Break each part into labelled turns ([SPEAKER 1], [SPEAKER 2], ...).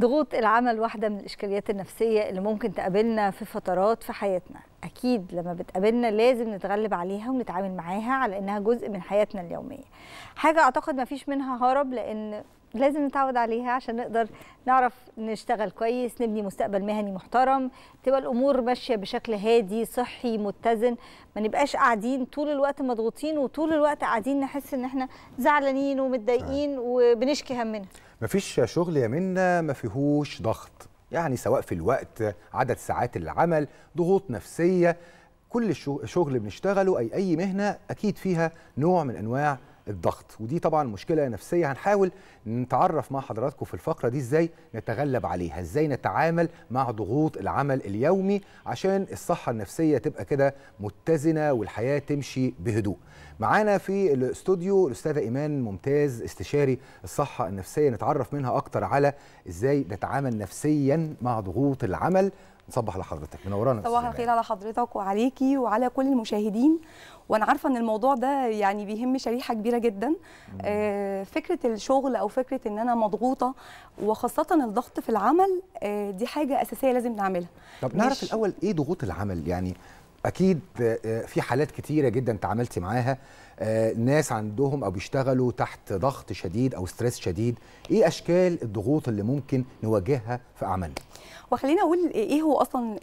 [SPEAKER 1] ضغوط العمل واحدة من الإشكاليات النفسية اللي ممكن تقابلنا في فترات في حياتنا أكيد لما بتقابلنا لازم نتغلب عليها ونتعامل معاها على إنها جزء من حياتنا اليومية حاجة أعتقد ما فيش منها هرب لأن لازم نتعود عليها عشان نقدر نعرف نشتغل كويس نبني مستقبل مهني محترم تبقى الامور ماشيه بشكل هادي صحي متزن ما نبقاش قاعدين طول الوقت مضغوطين وطول الوقت قاعدين نحس ان احنا زعلانين ومتضايقين وبنشكي همنا
[SPEAKER 2] مفيش شغل يا منا ما فيهوش ضغط يعني سواء في الوقت عدد ساعات العمل ضغوط نفسيه كل الشغل بنشتغله اي اي مهنه اكيد فيها نوع من انواع الضغط ودي طبعا مشكله نفسيه هنحاول نتعرف مع حضراتكم في الفقره دي ازاي نتغلب عليها ازاي نتعامل مع ضغوط العمل اليومي عشان الصحه النفسيه تبقى كده متزنه والحياه تمشي بهدوء معانا في الاستوديو الاستاذه ايمان ممتاز استشاري الصحه النفسيه نتعرف منها اكتر على ازاي نتعامل نفسيا مع ضغوط العمل صبح لحضرتك منورانا صباح
[SPEAKER 3] الخير على حضرتك وعليكي وعلى كل المشاهدين وانا عارفه ان الموضوع ده يعني بيهم شريحه كبيره جدا آه فكره الشغل او فكره ان انا مضغوطه وخاصه الضغط في العمل آه دي حاجه اساسيه لازم نعملها طب نعرف الاول
[SPEAKER 2] ايه ضغوط العمل يعني اكيد آه، آه، في حالات كتيره جدا تعاملتي معاها آه، ناس عندهم او بيشتغلوا تحت ضغط شديد او ستريس شديد ايه اشكال الضغوط اللي ممكن نواجهها في اعمالنا
[SPEAKER 3] وخلينا اقول ايه هو اصلا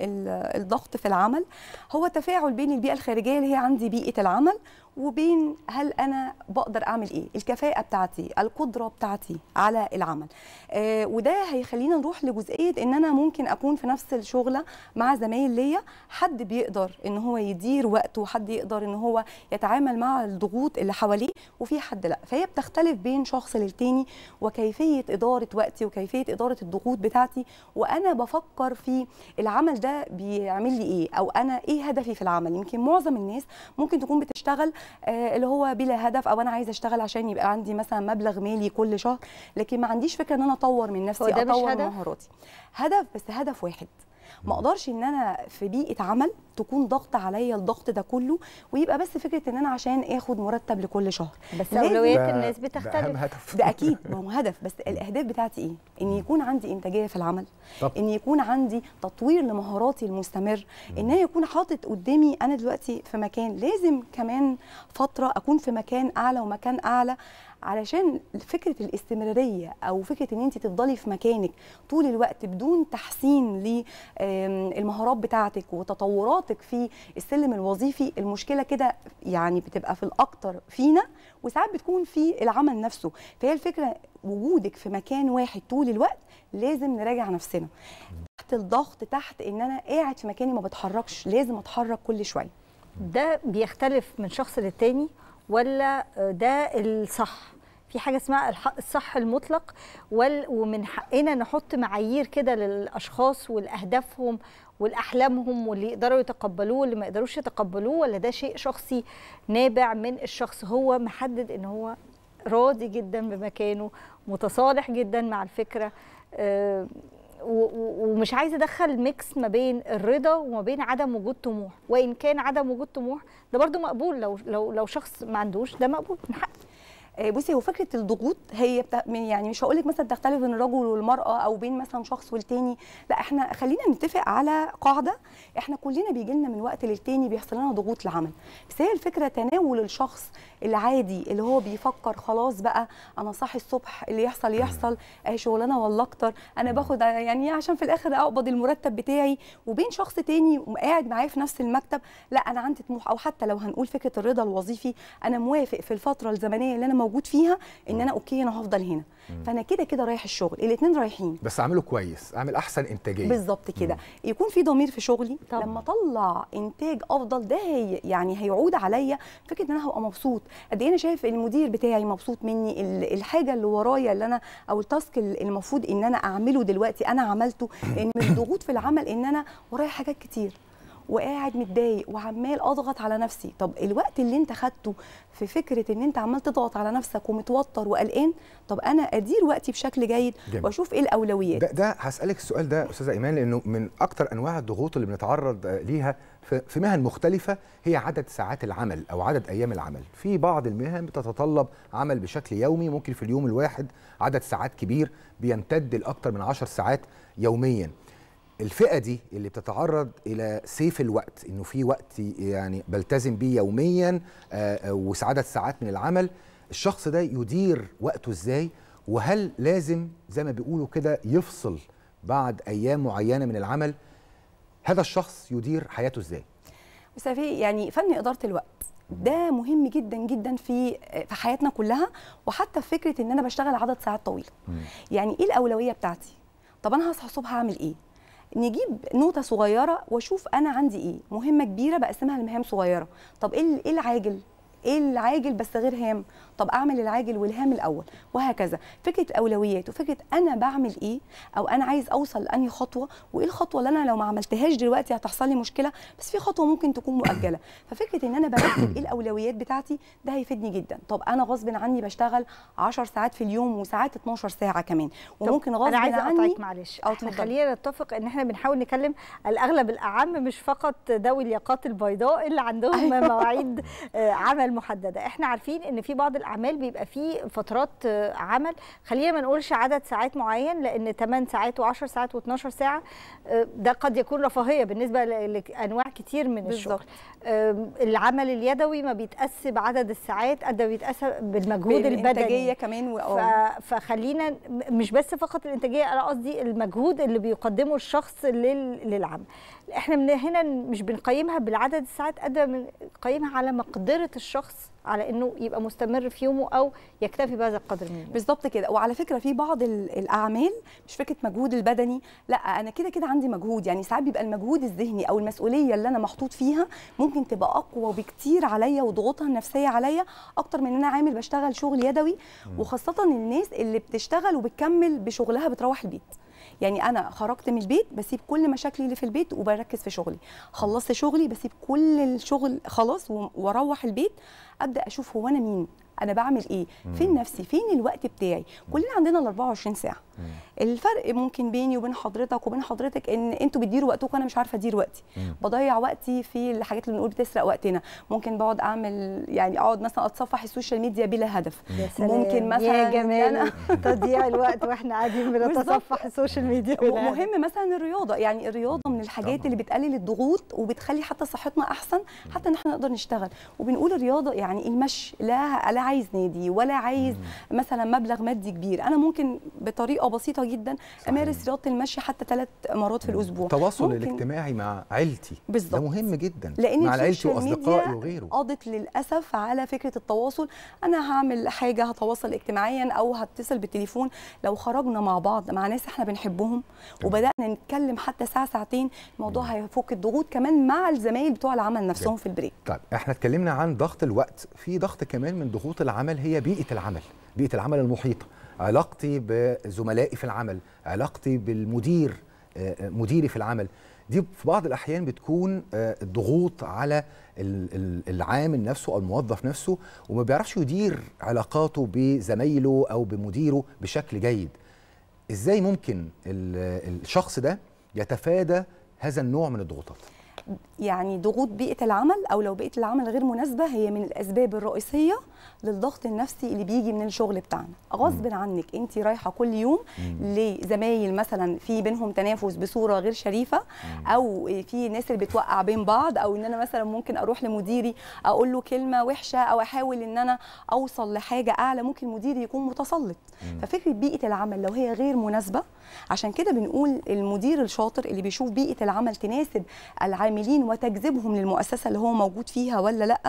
[SPEAKER 3] الضغط في العمل هو تفاعل بين البيئه الخارجيه اللي هي عندي بيئه العمل وبين هل انا بقدر اعمل ايه الكفاءه بتاعتي القدره بتاعتي على العمل آه وده هيخلينا نروح لجزئيه ان انا ممكن اكون في نفس الشغله مع زمايل ليا حد بيقدر ان هو يدير وقته حد يقدر ان هو يتعامل مع الضغوط اللي حواليه وفي حد لا فهي بتختلف بين شخص للتاني وكيفيه اداره وقتي وكيفيه اداره الضغوط بتاعتي وانا بفكر في العمل ده بيعمل لي ايه او انا ايه هدفي في العمل يمكن معظم الناس ممكن تكون بتشتغل آه، اللي هو بلا هدف او انا عايزه اشتغل عشان يبقى عندي مثلا مبلغ مالي كل شهر لكن ما عنديش فكره ان انا اطور من نفسي اطور مهاراتي هدف بس هدف واحد ما اقدرش ان انا في بيئه عمل تكون ضغط عليا الضغط ده كله ويبقى بس فكره ان انا عشان اخد مرتب لكل شهر بس اولويات الناس بتختلف ده, ده اكيد ما هو هدف بس الاهداف بتاعتي ايه ان يكون عندي انتاجيه في العمل طب. ان يكون عندي تطوير لمهاراتي المستمر ان انا يكون حاطط قدامي انا دلوقتي في مكان لازم كمان فتره اكون في مكان اعلى ومكان اعلى علشان فكره الاستمراريه او فكره ان انت تفضلي في مكانك طول الوقت بدون تحسين للمهارات بتاعتك وتطوراتك في السلم الوظيفي المشكله كده يعني بتبقى في الاكتر فينا وساعات بتكون في العمل نفسه فهي الفكره وجودك في مكان واحد طول الوقت لازم نراجع نفسنا تحت الضغط تحت ان انا قاعد في مكاني ما بتحركش
[SPEAKER 1] لازم اتحرك كل شويه ده بيختلف من شخص للتاني ولا ده الصح في حاجه اسمها الحق الصح المطلق ومن حقنا نحط معايير كده للاشخاص والاهدافهم والاحلامهم واللي يقدروا يتقبلوه واللي ما يقدروش يتقبلوه ولا ده شيء شخصي نابع من الشخص هو محدد ان هو راضي جدا بمكانه متصالح جدا مع الفكره آه، ومش عايزه ادخل ميكس ما بين الرضا وما بين عدم وجود طموح وان كان عدم وجود طموح ده برده مقبول لو لو لو شخص ما عندوش ده مقبول من حقه آه، بصي هو فكره الضغوط هي بتا... يعني مش هقول لك مثلا تختلف بين الرجل والمراه
[SPEAKER 3] او بين مثلا شخص والتاني لا احنا خلينا نتفق على قاعده احنا كلنا بيجي لنا من وقت للتاني بيحصل لنا ضغوط العمل بس هي الفكره تناول الشخص العادي اللي هو بيفكر خلاص بقى انا صاحي الصبح اللي يحصل يحصل اهي شغلانه والله اكتر انا باخد يعني عشان في الاخر اقبض المرتب بتاعي وبين شخص تاني قاعد معايا في نفس المكتب لا انا عندي طموح او حتى لو هنقول فكره الرضا الوظيفي انا موافق في الفتره الزمنيه اللي انا موجود فيها ان انا اوكي انا هفضل هنا فانا كده كده رايح الشغل الاثنين رايحين بس اعمله كويس اعمل احسن انتاجيه بالظبط كده يكون في ضمير في شغلي طبعا. لما اطلع انتاج افضل ده هي يعني هيعود عليا فكره ان انا هبقى مبسوط قد ايه انا شايف المدير بتاعي مبسوط مني الحاجه اللي ورايا اللي انا او التاسك المفروض ان انا اعمله دلوقتي انا عملته لان من الضغوط في العمل ان انا ورايا حاجات كتير وقاعد متضايق وعمال اضغط على نفسي طب الوقت اللي انت خدته في فكره ان انت عمال تضغط على نفسك ومتوتر وقلقان طب انا ادير وقتي بشكل جيد جميل. واشوف ايه الاولويات
[SPEAKER 2] ده, ده هسالك السؤال ده استاذه ايمان لانه من اكتر انواع الضغوط اللي بنتعرض ليها في مهن مختلفة هي عدد ساعات العمل أو عدد أيام العمل في بعض المهن بتتطلب عمل بشكل يومي ممكن في اليوم الواحد عدد ساعات كبير بيمتد لأكثر من 10 ساعات يوميا الفئه دي اللي بتتعرض الى سيف الوقت انه في وقت يعني بلتزم بيه يوميا آه، آه، وسعاده ساعات من العمل الشخص ده يدير وقته ازاي وهل لازم زي ما بيقولوا كده يفصل بعد ايام معينه من العمل هذا الشخص يدير حياته
[SPEAKER 3] ازاي مصطفى يعني فن اداره الوقت ده مهم جدا جدا في في حياتنا كلها وحتى في فكره ان انا بشتغل عدد ساعات طويله يعني ايه الاولويه بتاعتي طب انا هصحى الصبح هعمل ايه نجيب نوته صغيره واشوف انا عندي ايه مهمه كبيره بقسمها لمهام صغيره طب ايه ايه العاجل ايه العاجل بس غير هام طب اعمل العاجل والهام الاول وهكذا فكره الاولويات وفكره انا بعمل ايه او انا عايز اوصل لاني خطوه وايه الخطوه اللي انا لو ما عملتهاش دلوقتي هتحصل لي مشكله بس في خطوه ممكن تكون مؤجله ففكره ان انا برتب ايه الاولويات بتاعتي ده هيفيدني جدا طب انا غصب عني بشتغل 10 ساعات في اليوم وساعات 12 ساعه كمان وممكن غصب عني انا عايزه اقطعك معلش خلينا
[SPEAKER 1] نتفق ان احنا بنحاول نكلم الاغلب الاعم مش فقط ذوي الياقات البيضاء اللي عندهم أيوه. مواعيد آه، عمل محدده احنا عارفين ان في بعض الاعمال بيبقى فيه فترات آه، عمل خلينا ما نقولش عدد ساعات معين لان 8 ساعات و10 ساعات و12 ساعه آه، ده قد يكون رفاهيه بالنسبه لانواع كتير من الشغل العمل اليدوي ما بيتقاس بعدد الساعات قد ما بيتقاس بالمجهود البدني الانتاجيه كمان و... آه. فخلينا مش بس فقط الانتاجيه انا قصدي المجهود اللي بيقدمه الشخص لل... للعمل احنا من هنا مش بنقيمها بالعدد الساعات قد ما بنقيمها على مقدره الشخص على انه يبقى مستمر في يومه او يكتفي بهذا القدر من بالظبط كده وعلى فكره في بعض الاعمال مش
[SPEAKER 3] فكره مجهود البدني لا انا كده كده عندي مجهود يعني ساعات بيبقى المجهود الذهني او المسؤوليه اللي انا محطوط فيها ممكن تبقى اقوى بكتير عليا وضغوطها النفسيه عليا اكتر من ان انا عامل بشتغل شغل يدوي وخاصه الناس اللي بتشتغل وبتكمل بشغلها بتروح البيت يعني انا خرجت من البيت بسيب كل مشاكلي اللي في البيت وبركز في شغلي خلصت شغلي بسيب كل الشغل خلاص واروح البيت ابدا اشوف هو انا مين انا بعمل ايه مم. فين نفسي فين الوقت بتاعي كلنا عندنا ال 24 ساعه مم. الفرق ممكن بيني وبين حضرتك وبين حضرتك ان انتوا بتديروا وقتكم وانا مش عارفه ادير وقتي مم. بضيع وقتي في الحاجات اللي بنقول بتسرق وقتنا ممكن بقعد اعمل يعني اقعد مثلا اتصفح السوشيال ميديا بلا هدف ممكن مثلا يا جمال
[SPEAKER 1] تضييع الوقت واحنا قاعدين بنتصفح
[SPEAKER 3] السوشيال ميديا ومهم مهم مثلا الرياضه يعني الرياضه من الحاجات اللي بتقلل الضغوط وبتخلي حتى صحتنا احسن حتى ان احنا نقدر نشتغل وبنقول الرياضه يعني المشي لا لا عايز نادي ولا عايز مم. مثلا مبلغ مادي كبير انا ممكن بطريقه بسيطه جدا صحيح. امارس رياضه المشي حتى ثلاث مرات في الاسبوع التواصل الاجتماعي
[SPEAKER 2] مع عيلتي بالظبط ده مهم جدا لأن مع عيلتي واصدقائي وغيره
[SPEAKER 3] قضت للاسف على فكره التواصل انا هعمل حاجه هتواصل اجتماعيا او هتصل بالتليفون لو خرجنا مع بعض مع ناس احنا بنحبهم وبدانا نتكلم حتى ساعه ساعتين الموضوع هيفك الضغوط كمان مع الزمايل بتوع العمل نفسهم في البريك
[SPEAKER 2] طيب احنا اتكلمنا عن ضغط الوقت في ضغط كمان من ضغوط صوت العمل هي بيئه العمل بيئه العمل المحيطه علاقتي بزملائي في العمل علاقتي بالمدير آه، آه، مديري في العمل دي في بعض الاحيان بتكون آه، ضغوط على العامل نفسه او الموظف نفسه وما بيعرفش يدير علاقاته بزمايله او بمديره بشكل جيد ازاي ممكن الشخص ده يتفادى هذا النوع من الضغوطات
[SPEAKER 3] يعني ضغوط بيئه العمل او لو بيئه العمل غير مناسبه هي من الاسباب الرئيسيه للضغط النفسي اللي بيجي من الشغل بتاعنا غصب عنك انت رايحه كل يوم لزمايل مثلا في بينهم تنافس بصوره غير شريفه او في ناس اللي بتوقع بين بعض او ان انا مثلا ممكن اروح لمديري اقول له كلمه وحشه او احاول ان انا اوصل لحاجه اعلى ممكن مديري يكون متسلط ففكره بيئه العمل لو هي غير مناسبه عشان كده بنقول المدير الشاطر اللي بيشوف بيئه العمل تناسب العامل العاملين وتجذبهم للمؤسسه اللي هو موجود فيها ولا لا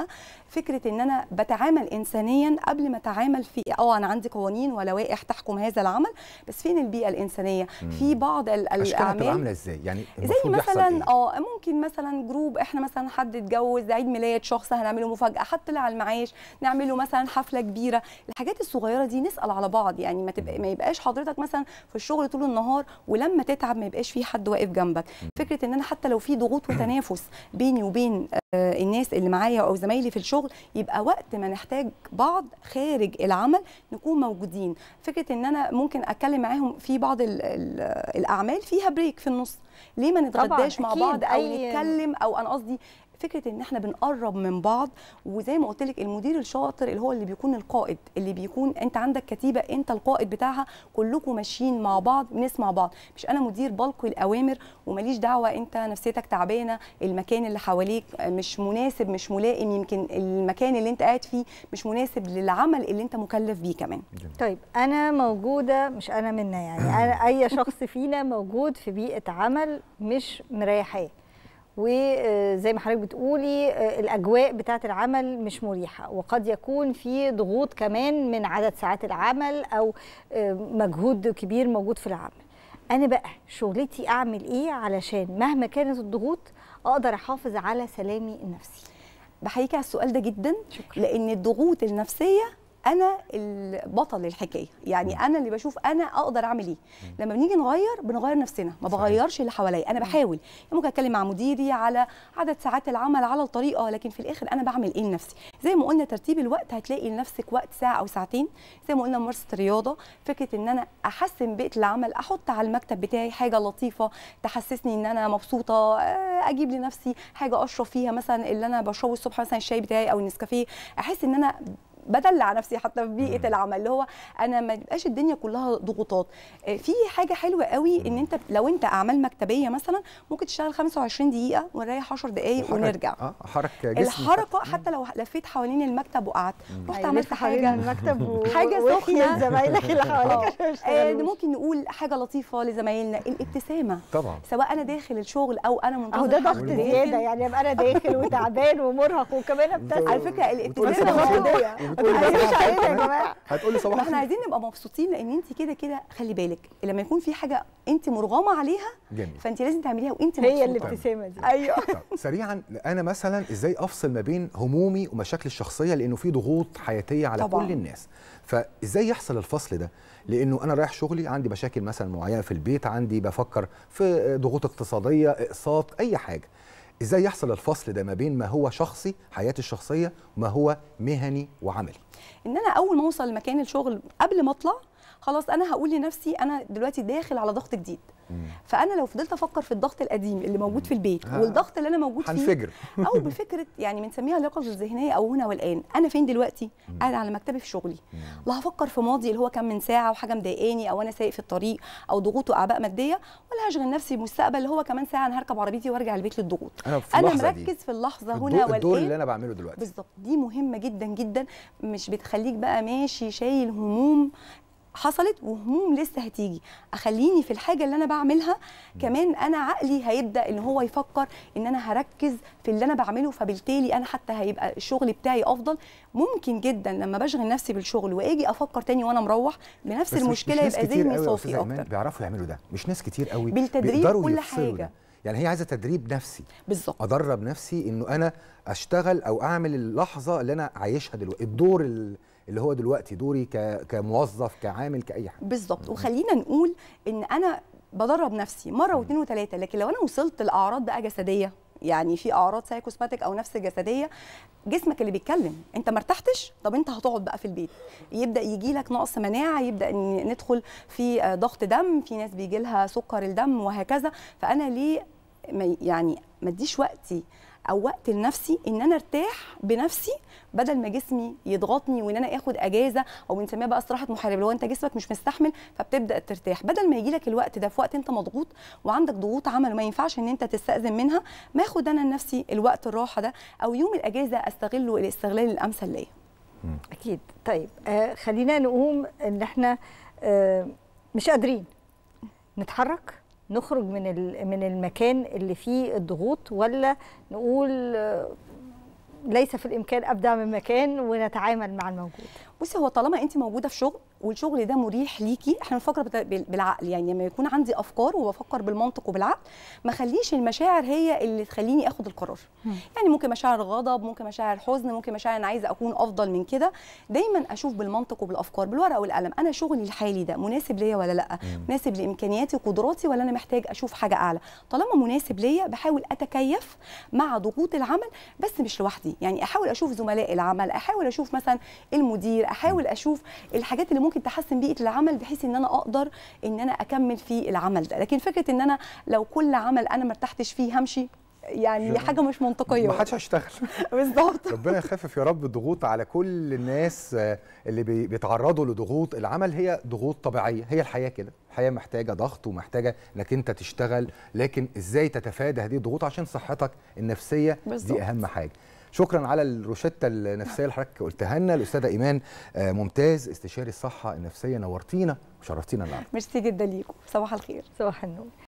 [SPEAKER 3] فكره ان انا بتعامل انسانيا قبل ما اتعامل في اه انا عندي قوانين ولوائح تحكم هذا العمل بس فين البيئه الانسانيه مم. في بعض الاعمال عامله
[SPEAKER 2] ازاي يعني زي مثلا إيه؟
[SPEAKER 3] اه ممكن مثلا جروب احنا مثلا حد اتجوز عيد ميلاد شخص هنعمله مفاجاه حد طلع على المعاش نعمله مثلا حفله كبيره الحاجات الصغيره دي نسال على بعض يعني ما, تبقى ما يبقاش حضرتك مثلا في الشغل طول النهار ولما تتعب ما يبقاش في حد واقف جنبك فكره ان انا حتى لو في ضغوط وتناوب التنافس بيني وبين آه، الناس اللي معايا او زمايلي في الشغل يبقى وقت ما نحتاج بعض خارج العمل نكون موجودين فكره ان انا ممكن اتكلم معاهم في بعض الـ الـ الاعمال فيها بريك في النص ليه ما نتغداش مع بعض او نتكلم او انا قصدي فكره ان احنا بنقرب من بعض وزي ما قلت لك المدير الشاطر اللي هو اللي بيكون القائد اللي بيكون انت عندك كتيبه انت القائد بتاعها كلكم ماشيين مع بعض بنسمع بعض مش انا مدير بلقي الاوامر وماليش دعوه انت نفسيتك تعبانه المكان اللي حواليك مش مناسب مش ملائم يمكن المكان اللي انت قاعد فيه مش مناسب للعمل اللي
[SPEAKER 1] انت مكلف بيه كمان طيب انا موجوده مش انا منا يعني انا اي شخص فينا موجود في بيئه عمل مش مريحاه وزي ما حضرتك بتقولي آه، الاجواء بتاعه العمل مش مريحه وقد يكون في ضغوط كمان من عدد ساعات العمل او آه، مجهود كبير موجود في العمل انا بقى شغلتي اعمل ايه علشان مهما كانت الضغوط اقدر احافظ على سلامي النفسي بحييك على السؤال ده جدا شكرا. لان الضغوط النفسيه
[SPEAKER 3] انا البطل الحكايه يعني انا اللي بشوف انا اقدر اعمل ايه لما بنيجي نغير بنغير نفسنا ما بغيرش اللي حواليا انا بحاول يعني ممكن اتكلم مع مديري على عدد ساعات العمل على الطريقه لكن في الاخر انا بعمل ايه لنفسي زي ما قلنا ترتيب الوقت هتلاقي لنفسك وقت ساعه او ساعتين زي ما قلنا ممارسه الرياضه فكره ان انا احسن بيئه العمل احط على المكتب بتاعي حاجه لطيفه تحسسني ان انا مبسوطه آه، اجيب لنفسي حاجه اشرب فيها مثلا اللي انا بشربه الصبح مثلا الشاي بتاعي او النسكافيه احس ان انا بدلع نفسي حتى في بيئه العمل اللي هو انا ما بيبقاش الدنيا كلها ضغوطات آه، في حاجه حلوه قوي ان انت لو انت اعمال مكتبيه مثلا ممكن تشتغل 25 دقيقه ونريح 10 دقائق ونرجع اه حرك جسمك الحركه حتى, لو لفيت حوالين المكتب وقعدت رحت أيوة، عملت حاجه المكتب حاجه سخنه زمايلك اللي آه. حواليك عشان آه، ممكن نقول حاجه لطيفه لزمايلنا الابتسامه طبعا سواء انا داخل الشغل او انا منتظر ده ضغط زياده يعني ابقى انا
[SPEAKER 1] داخل وتعبان ومرهق
[SPEAKER 3] وكمان ابتسم
[SPEAKER 1] على فكره الابتسامه كله مش علينا يا جماعه هتقولي صباح احنا
[SPEAKER 3] عايزين نبقى مبسوطين لان انت كده كده خلي بالك لما يكون في حاجه انت مرغمه عليها جميل. فانت لازم تعمليها وانت مبسوطه هي الابتسامه دي ايوه
[SPEAKER 2] سريعا انا مثلا ازاي افصل ما بين همومي ومشاكلي الشخصيه لانه في ضغوط حياتيه على طبعا. كل الناس فازاي يحصل الفصل ده لانه انا رايح شغلي عندي مشاكل مثلا معينه في البيت عندي بفكر في ضغوط اقتصاديه اقساط اي حاجه ازاي يحصل الفصل ده ما بين ما هو شخصي حياتي الشخصيه وما هو مهني وعملي
[SPEAKER 3] ان انا اول ما اوصل لمكان الشغل قبل ما اطلع خلاص انا هقول لنفسي انا دلوقتي داخل على ضغط جديد فانا لو فضلت افكر في الضغط القديم اللي موجود في البيت والضغط اللي انا موجود فيه هنفجر او بفكره يعني بنسميها اليقظه الذهنيه او هنا والان انا فين دلوقتي قاعد على مكتبي في شغلي لا هفكر في ماضي اللي هو كان من ساعه وحاجه مضايقاني او انا سايق في الطريق او ضغوط واعباء ماديه ولا هشغل نفسي بمستقبل اللي هو كمان ساعه انا هركب عربيتي وارجع البيت للضغوط انا, في أنا مركز دي. في اللحظه هنا والان الدور اللي انا بعمله دلوقتي بالظبط دي مهمه جدا جدا مش بتخليك بقى ماشي شايل هموم حصلت وهموم لسه هتيجي اخليني في الحاجه اللي انا بعملها كمان انا عقلي هيبدا ان هو يفكر ان انا هركز في اللي انا بعمله فبالتالي انا حتى هيبقى الشغل بتاعي افضل ممكن جدا لما بشغل نفسي بالشغل واجي افكر تاني وانا مروح بنفس المشكله يبقى ذهني صافي اكتر
[SPEAKER 2] بيعرفوا يعملوا ده مش ناس كتير قوي بالتدريب كل حاجه ده. يعني هي عايزه تدريب نفسي بالظبط ادرب نفسي انه انا اشتغل او اعمل اللحظه اللي انا عايشها دلوقتي الدور اللي اللي هو دلوقتي دوري كموظف كعامل كاي حاجه
[SPEAKER 3] بالظبط وخلينا نقول ان انا بدرب نفسي مره واثنين وثلاثه لكن لو انا وصلت لاعراض بقى جسديه يعني في اعراض سايكوسماتيك او نفس جسديه جسمك اللي بيتكلم انت ما ارتحتش طب انت هتقعد بقى في البيت يبدا يجي لك نقص مناعه يبدا ندخل في ضغط دم في ناس بيجي لها سكر الدم وهكذا فانا ليه يعني ما اديش وقتي او وقت لنفسي ان انا ارتاح بنفسي بدل ما جسمي يضغطني وان انا اخد اجازه او بنسميها بقى استراحه محارب لو انت جسمك مش مستحمل فبتبدا ترتاح بدل ما يجيلك الوقت ده في وقت انت مضغوط وعندك ضغوط عمل وما ينفعش ان انت تستاذن منها ما اخد انا لنفسي الوقت الراحه ده او يوم الاجازه استغله الاستغلال الامثل ليا اكيد طيب
[SPEAKER 1] آه خلينا نقوم ان احنا آه مش قادرين نتحرك نخرج من من المكان اللي فيه الضغوط ولا نقول ليس في الامكان ابدع من مكان ونتعامل مع الموجود بصي
[SPEAKER 3] هو طالما انت موجوده في شغل والشغل ده مريح ليكي احنا بنفكر بالعقل يعني لما يكون عندي افكار وبفكر بالمنطق وبالعقل ما خليش المشاعر هي اللي تخليني اخد القرار يعني ممكن مشاعر غضب ممكن مشاعر حزن ممكن مشاعر انا عايزه اكون افضل من كده دايما اشوف بالمنطق وبالافكار بالورقه والقلم انا شغلي الحالي ده مناسب ليا ولا لا مناسب لامكانياتي وقدراتي ولا انا محتاج اشوف حاجه اعلى طالما مناسب ليا بحاول اتكيف مع ضغوط العمل بس مش لوحدي يعني احاول اشوف زملاء العمل احاول اشوف مثلا المدير احاول اشوف الحاجات اللي ممكن تحسن بيئه العمل بحيث ان انا اقدر ان انا اكمل في العمل ده لكن فكره ان انا لو كل عمل انا ما ارتحتش فيه همشي يعني حاجه مش منطقيه ما
[SPEAKER 2] حدش هيشتغل بالظبط ربنا يخفف يا رب الضغوط على كل الناس آه، اللي بيتعرضوا لضغوط العمل هي ضغوط طبيعيه هي الحياه كده الحياه محتاجه ضغط ومحتاجه انك انت تشتغل لكن ازاي تتفادى هذه الضغوط عشان صحتك النفسيه بالزبط. دي اهم حاجه شكرا على الروشته النفسيه اللي حضرتك قلتها لنا الاستاذه ايمان آه، ممتاز استشاري الصحه النفسيه نورتينا وشرفتينا النهارده
[SPEAKER 1] ميرسي جدا ليكم صباح الخير صباح النور